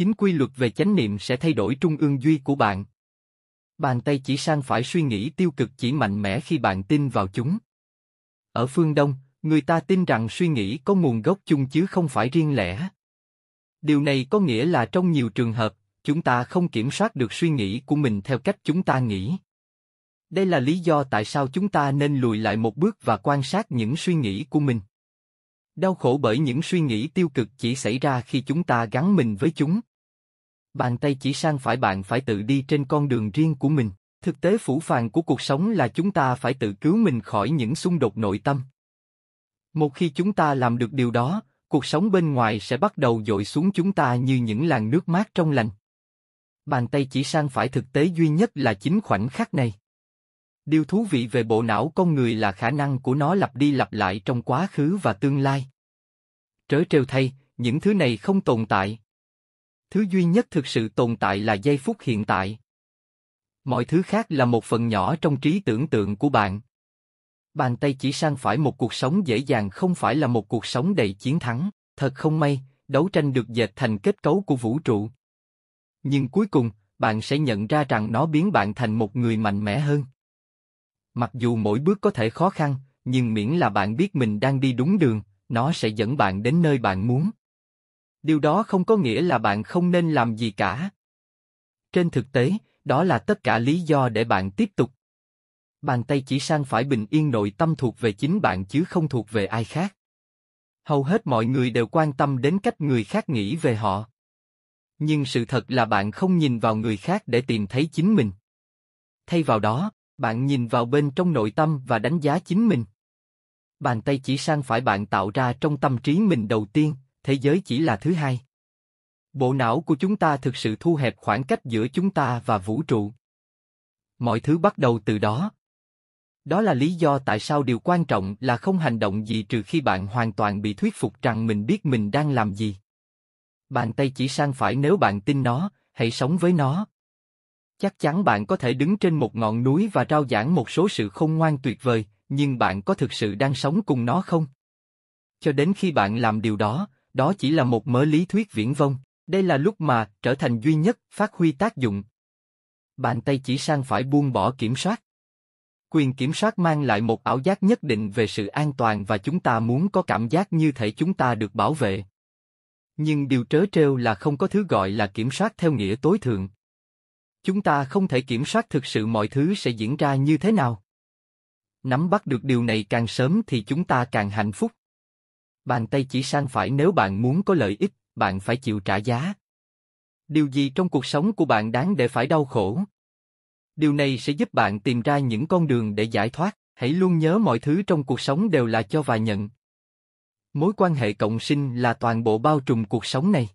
chính quy luật về chánh niệm sẽ thay đổi trung ương duy của bạn. Bàn tay chỉ sang phải suy nghĩ tiêu cực chỉ mạnh mẽ khi bạn tin vào chúng. Ở phương Đông, người ta tin rằng suy nghĩ có nguồn gốc chung chứ không phải riêng lẻ. Điều này có nghĩa là trong nhiều trường hợp, chúng ta không kiểm soát được suy nghĩ của mình theo cách chúng ta nghĩ. Đây là lý do tại sao chúng ta nên lùi lại một bước và quan sát những suy nghĩ của mình. Đau khổ bởi những suy nghĩ tiêu cực chỉ xảy ra khi chúng ta gắn mình với chúng. Bàn tay chỉ sang phải bạn phải tự đi trên con đường riêng của mình. Thực tế phủ phàng của cuộc sống là chúng ta phải tự cứu mình khỏi những xung đột nội tâm. Một khi chúng ta làm được điều đó, cuộc sống bên ngoài sẽ bắt đầu dội xuống chúng ta như những làn nước mát trong lành. Bàn tay chỉ sang phải thực tế duy nhất là chính khoảnh khắc này. Điều thú vị về bộ não con người là khả năng của nó lặp đi lặp lại trong quá khứ và tương lai. Trớ trêu thay, những thứ này không tồn tại. Thứ duy nhất thực sự tồn tại là giây phút hiện tại. Mọi thứ khác là một phần nhỏ trong trí tưởng tượng của bạn. Bàn tay chỉ sang phải một cuộc sống dễ dàng không phải là một cuộc sống đầy chiến thắng, thật không may, đấu tranh được dệt thành kết cấu của vũ trụ. Nhưng cuối cùng, bạn sẽ nhận ra rằng nó biến bạn thành một người mạnh mẽ hơn. Mặc dù mỗi bước có thể khó khăn, nhưng miễn là bạn biết mình đang đi đúng đường, nó sẽ dẫn bạn đến nơi bạn muốn điều đó không có nghĩa là bạn không nên làm gì cả. Trên thực tế, đó là tất cả lý do để bạn tiếp tục. Bàn tay chỉ sang phải bình yên nội tâm thuộc về chính bạn chứ không thuộc về ai khác. Hầu hết mọi người đều quan tâm đến cách người khác nghĩ về họ. Nhưng sự thật là bạn không nhìn vào người khác để tìm thấy chính mình. Thay vào đó, bạn nhìn vào bên trong nội tâm và đánh giá chính mình. Bàn tay chỉ sang phải bạn tạo ra trong tâm trí mình đầu tiên, thế giới chỉ là thứ hai. Bộ não của chúng ta thực sự thu hẹp khoảng cách giữa chúng ta và vũ trụ. Mọi thứ bắt đầu từ đó. Đó là lý do tại sao điều quan trọng là không hành động gì trừ khi bạn hoàn toàn bị thuyết phục rằng mình biết mình đang làm gì. Bàn tay chỉ sang phải nếu bạn tin nó, hãy sống với nó. Chắc chắn bạn có thể đứng trên một ngọn núi và trao giảng một số sự không ngoan tuyệt vời, nhưng bạn có thực sự đang sống cùng nó không? Cho đến khi bạn làm điều đó, đó chỉ là một mớ lý thuyết viễn vông, đây là lúc mà trở thành duy nhất phát huy tác dụng. Bàn tay chỉ sang phải buông bỏ kiểm soát. Quyền kiểm soát mang lại một ảo giác nhất định về sự an toàn và chúng ta muốn có cảm giác như thể chúng ta được bảo vệ. Nhưng điều trớ trêu là không có thứ gọi là kiểm soát theo nghĩa tối thượng. Chúng ta không thể kiểm soát thực sự mọi thứ sẽ diễn ra như thế nào. Nắm bắt được điều này càng sớm thì chúng ta càng hạnh phúc. Bàn tay chỉ sang phải nếu bạn muốn có lợi ích, bạn phải chịu trả giá. Điều gì trong cuộc sống của bạn đáng để phải đau khổ? Điều này sẽ giúp bạn tìm ra những con đường để giải thoát, hãy luôn nhớ mọi thứ trong cuộc sống đều là cho và nhận. Mối quan hệ cộng sinh là toàn bộ bao trùm cuộc sống này.